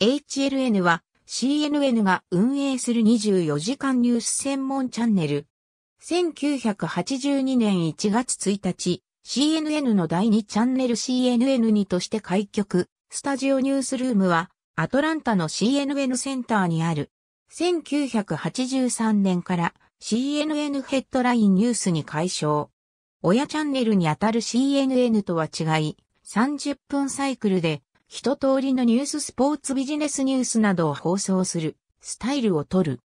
HLN は CNN が運営する24時間ニュース専門チャンネル。1982年1月1日、CNN の第2チャンネル c n n にとして開局、スタジオニュースルームはアトランタの CNN センターにある。1983年から CNN ヘッドラインニュースに改称。親チャンネルにあたる CNN とは違い、30分サイクルで一通りのニューススポーツビジネスニュースなどを放送するスタイルをとる。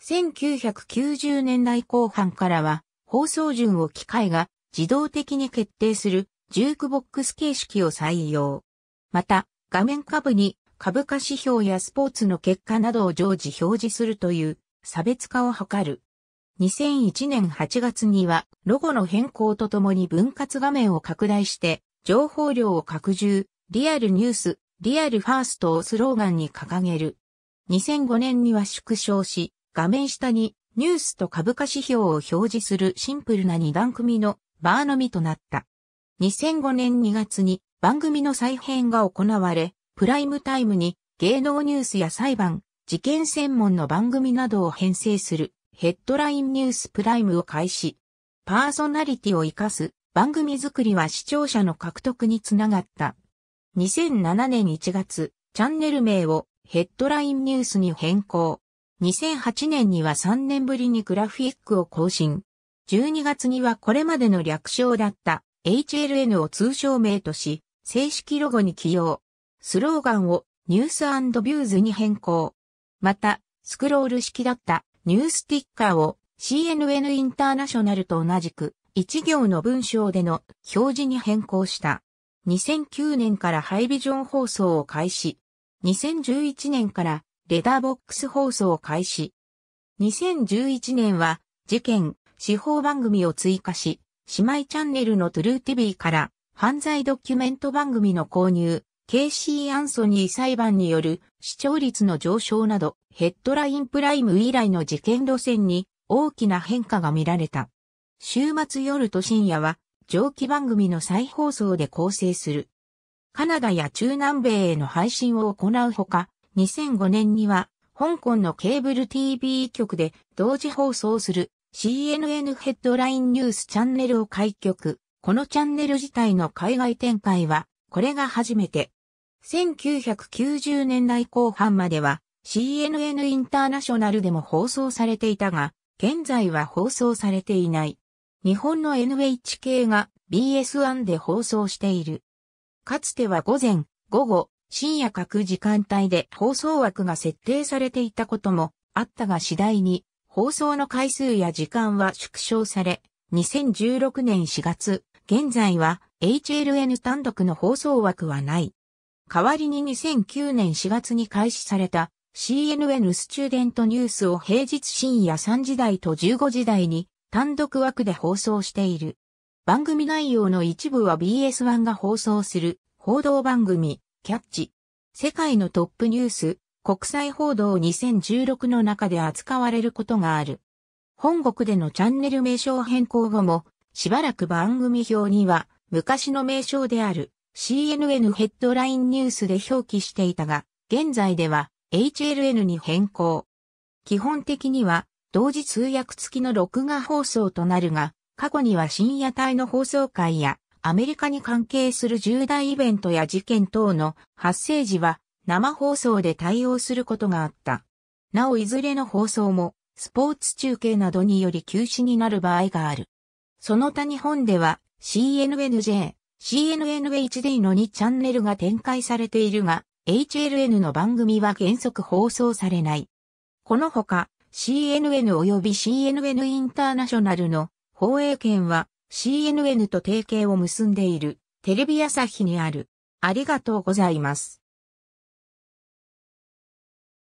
1990年代後半からは放送順を機械が自動的に決定するジュークボックス形式を採用。また画面下部に株価指標やスポーツの結果などを常時表示するという差別化を図る。2001年8月にはロゴの変更とともに分割画面を拡大して情報量を拡充、リアルニュース、リアルファーストをスローガンに掲げる。2005年には縮小し、画面下にニュースと株価指標を表示するシンプルな2段組のバーのみとなった。2005年2月に番組の再編が行われ、プライムタイムに芸能ニュースや裁判、事件専門の番組などを編成するヘッドラインニュースプライムを開始。パーソナリティを活かす番組作りは視聴者の獲得につながった。2007年1月、チャンネル名をヘッドラインニュースに変更。2008年には3年ぶりにグラフィックを更新。12月にはこれまでの略称だった HLN を通称名とし、正式ロゴに起用。スローガンをニュースビューズに変更。また、スクロール式だったニュースティッカーを CNN インターナショナルと同じく一行の文章での表示に変更した。2009年からハイビジョン放送を開始。2011年からレダーボックス放送を開始。2011年は事件、司法番組を追加し、姉妹チャンネルのトゥルー TV から犯罪ドキュメント番組の購入、ケイシー・アンソニー裁判による視聴率の上昇などヘッドラインプライム以来の事件路線に大きな変化が見られた。週末夜と深夜は蒸気番組の再放送で構成する。カナダや中南米への配信を行うほか、2005年には、香港のケーブル TV 局で同時放送する CNN ヘッドラインニュースチャンネルを開局。このチャンネル自体の海外展開は、これが初めて。1990年代後半までは CNN インターナショナルでも放送されていたが、現在は放送されていない。日本の NHK が BS1 で放送している。かつては午前、午後、深夜各時間帯で放送枠が設定されていたこともあったが次第に放送の回数や時間は縮小され、2016年4月、現在は HLN 単独の放送枠はない。代わりに2009年4月に開始された CNN スチューデントニュースを平日深夜3時台と15時台に単独枠で放送している。番組内容の一部は BS1 が放送する報道番組、キャッチ。世界のトップニュース、国際報道2016の中で扱われることがある。本国でのチャンネル名称変更後も、しばらく番組表には昔の名称である CNN ヘッドラインニュースで表記していたが、現在では HLN に変更。基本的には同時通訳付きの録画放送となるが、過去には深夜帯の放送会や、アメリカに関係する重大イベントや事件等の発生時は生放送で対応することがあった。なおいずれの放送もスポーツ中継などにより休止になる場合がある。その他日本では CNNJ、CNNHD の2チャンネルが展開されているが、HLN の番組は原則放送されない。このほか、CNN 及び CNN インターナショナルの放映権は CNN と提携を結んでいるテレビ朝日にある。ありがとうございます。